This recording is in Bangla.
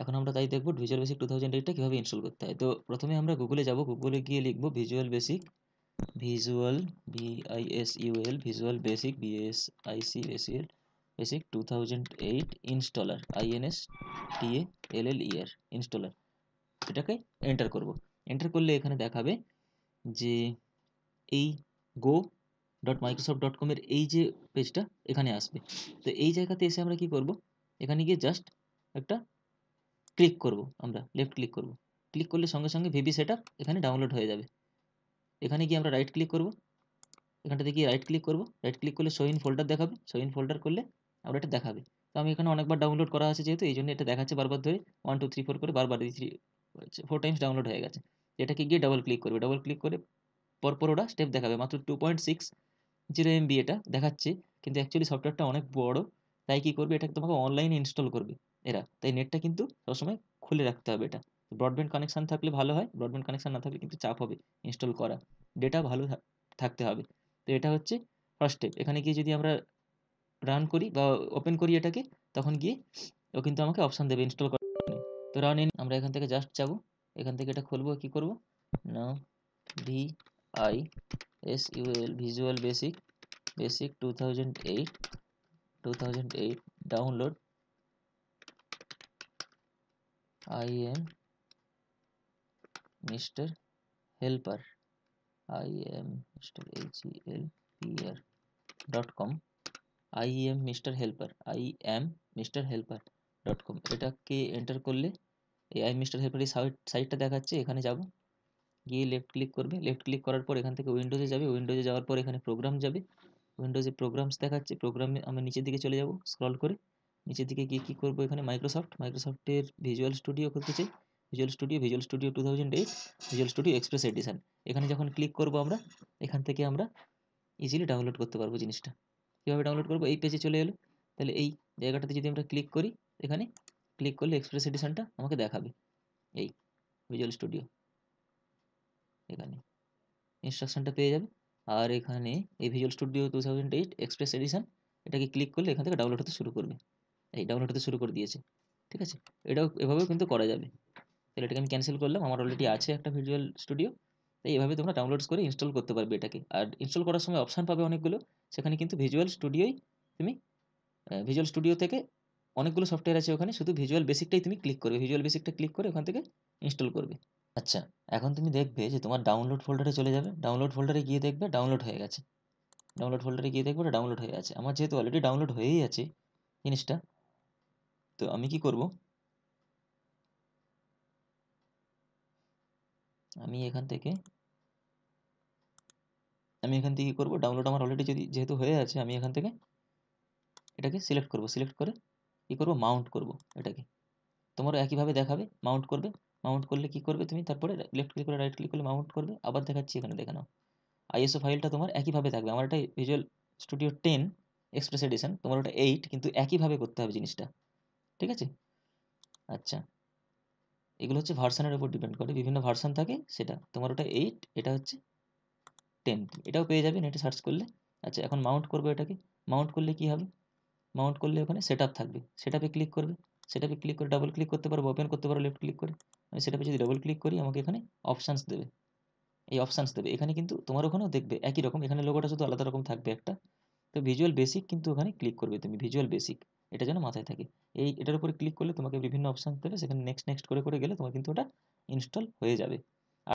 এখন আমরা তাই দেখবো ভিজুয়াল বেসিক টু থাউজেন্ড এইটটা কীভাবে ইনস্টল করতে হয় তো প্রথমে আমরা গুগলে যাব গুগলে গিয়ে লিখবো Visual Basic Visual U L Visual Basic B S I C basil Basic two thousand eight installer I N S T A L L E R installer এটাকে এন্টার করব এন্টার করলে এখানে দেখাবে যে এই গো ডট মাইক্রোসফট ডট কমের এই যে পেজটা এখানে আসবে তো এই জায়গাতে এসে আমরা কি করব এখানে গিয়ে জাস্ট একটা ক্লিক করব আমরা লেফট ক্লিক করব ক্লিক করলে সঙ্গে সঙ্গে ভিভি সেট এখানে ডাউনলোড হয়ে যাবে এখানে গিয়ে আমরা রাইট ক্লিক করব এখানটাতে গিয়ে রাইট ক্লিক করব রাইট ক্লিক করলে সোইন ফোল্ডার দেখাবে সোইন ফোল্ডার করলে আমরা এটা দেখাবে তো আমি এখানে অনেকবার ডাউনলোড করা আছে যেহেতু এই জন্য এটা দেখাচ্ছে বারবার ধরে ওয়ান টু থ্রি ফোর করে বারবার থ্রি ফোর টাইমস ডাউনলোড হয়ে গেছে এটাকে গিয়ে ডাবল ক্লিক করবে ডাবল ক্লিক করে পরপর ওরা স্টেপ দেখাবে মাত্র two point six zero MB এটা দেখাচ্ছে কিন্তু অ্যাকচুয়ালি সফটওয়্যারটা অনেক বড় তাই কী করবে এটা তোমাকে অনলাইনে ইনস্টল করবে এরা তাই নেটটা কিন্তু সবসময় খুলে রাখতে হবে এটা ব্রডব্যান্ড কানেকশান থাকলে ভালো হয় ব্রডব্যান্ড কানেকশান না থাকলে কিন্তু চাপ হবে ইনস্টল করা ডেটা ভালো থাকতে হবে তো এটা হচ্ছে ফার্স্ট স্টেপ এখানে গিয়ে যদি আমরা রান করি বা ওপেন করি এটাকে তখন গিয়ে ও কিন্তু আমাকে অপশান দেবে ইনস্টল করার তো রান ইন আমরা এখান থেকে জাস্ট যাবো এখান থেকে এটা খুলবো কী করবো না V I S U L Visual Basic Basic two thousand eight two thousand eight download I am mister helper I am mister H E L P R dot com I am mister helper I am mister helper dot com এটাকে এন্টার করলে এই আই মিস্টার হেল্পারের সাইট সাইটটা দেখাচ্ছে এখানে যাব গিয়ে লেফট ক্লিক করবে লেফট ক্লিক করার পর এখান থেকে উইন্ডোজে যাবে উইন্ডোজে যাওয়ার পর এখানে প্রোগ্রাম যাবে উইন্ডোজে প্রোগ্রামস দেখাচ্ছে প্রোগ্রামে আমরা নিচের দিকে চলে যাব স্ক্রল করে নিচের দিকে গিয়ে কী করবো এখানে মাইক্রোসফট মাইক্রোসফটের ভিজুয়াল স্টুডিও খুলতে চাই Visual Studio Visual Studio two thousand eight Visual Studio Express Edition এখানে যখন ক্লিক করবো আমরা এখান থেকে আমরা ইজিলি ডাউনলোড করতে পারবো জিনিসটা কীভাবে ডাউনলোড করবো এই পেজে চলে এলো তাহলে এই জায়গাটাতে যদি আমরা ক্লিক করি এখানে ক্লিক করলে এক্সপ্রেস এডিশনটা আমাকে দেখাবে এই ভিজুয়াল স্টুডিও এখানে ইনস্ট্রাকশনটা পেয়ে যাবে আর এখানে এই Visual Studio two thousand eight Express Edition এটাকে ক্লিক করলে এখান থেকে ডাউনলোড হতে শুরু করবে মানে এই ডাউনলোড হতে শুরু করে দিয়েছে ঠিক আছে এটাও এভাবেও কিন্তু করা যাবে তাহলে এটাকে আমি ক্যান্সেল করলাম আমার অলরেডি আছে একটা ভিজুয়াল স্টুডিও তাই এভাবে তোমরা ডাউনলোডস করে ইনস্টল করতে পারবে এটাকে আর ইনস্টল করার সময় অপশান পাবে অনেকগুলো সেখানে কিন্তু ভিজুয়াল স্টুডিওই তুমি ভিজুয়াল স্টুডিও থেকে অনেকগুলো সফটওয়্যার আছে ওখানে শুধু ভিজুয়াল বেসিকটাই তুমি ক্লিক করবে ভিজুয়াল বেসিকটা ক্লিক করে ওখান থেকে ইনস্টল করবে আচ্ছা এখন তুমি দেখবে যে তোমার ডাউনলোড ফোল্ডারে চলে যাবে ডাউনলোড ফোল্ডারে গিয়ে দেখবে ডাউনলোড হয়ে গেছে ডাউনলোড ফোল্ডারে গিয়ে দেখবে ওটা ডাউনলোড হয়ে আছে আমার যেহেতু অলরেডি ডাউনলোড হয়েই আছে জিনিসটা তো আমি কি করব আমি এখান থেকে আমি এখান থেকে কী করবো ডাউনলোড আমার অলরেডি যদি যেহেতু হয়ে আছে আমি এখান থেকে এটাকে সিলেক্ট করব সিলেক্ট করে কি করব মাউন্ট করব এটাকে তোমার একইভাবে দেখাবে মাউন্ট করবে মাউন্ট করলে কি করবে তুমি তারপরে লেফট ক্লিক করে রাইট ক্লিক করলে মাউন্ট করবে আবার দেখাচ্ছি এখানে দেখানো নাও আইএসও ফাইলটা তোমার একইভাবে থাকবে আমার এটা Visual Studio ten Express Edition তোমার ওটা এইট কিন্তু একইভাবে করতে হবে জিনিসটা ঠিক আছে আচ্ছা এগুলো হচ্ছে ভার্সানের উপর ডিপেন্ড করে বিভিন্ন ভার্সান থাকে সেটা তোমার ওটা এইট এটা হচ্ছে টেন এটাও পেয়ে যাবে নেটে সার্চ করলে আচ্ছা এখন মাউন্ট করবে এটাকে মাউন্ট করলে কি হবে মাউন্ট করলে ওখানে সেট থাকবে সেটআপে ক্লিক করবে সেটআপে ক্লিক করে ডাবল ক্লিক করতে পারো ওপেন করতে পারো লেফট ক্লিক করে আমি সেটআপে যদি ডাবল ক্লিক করি আমাকে এখানে অপশানস দেবে এই অপশানস দেবে এখানে কিন্তু তোমার ওখানেও দেখবে একই রকম এখানে লোগোটা শুধু আলাদা রকম থাকবে একটা তো ভিজুয়াল বেসিক কিন্তু ওখানে ক্লিক করবে তুমি ভিজুয়াল বেসিক এটা যেন মাথায় থাকে এই এটার উপরে ক্লিক করলে তোমাকে বিভিন্ন অপশান দেবে সেখানে নেক্সট নেক্সট করে করে গেলে তোমার কিন্তু ওটা ইনস্টল হয়ে যাবে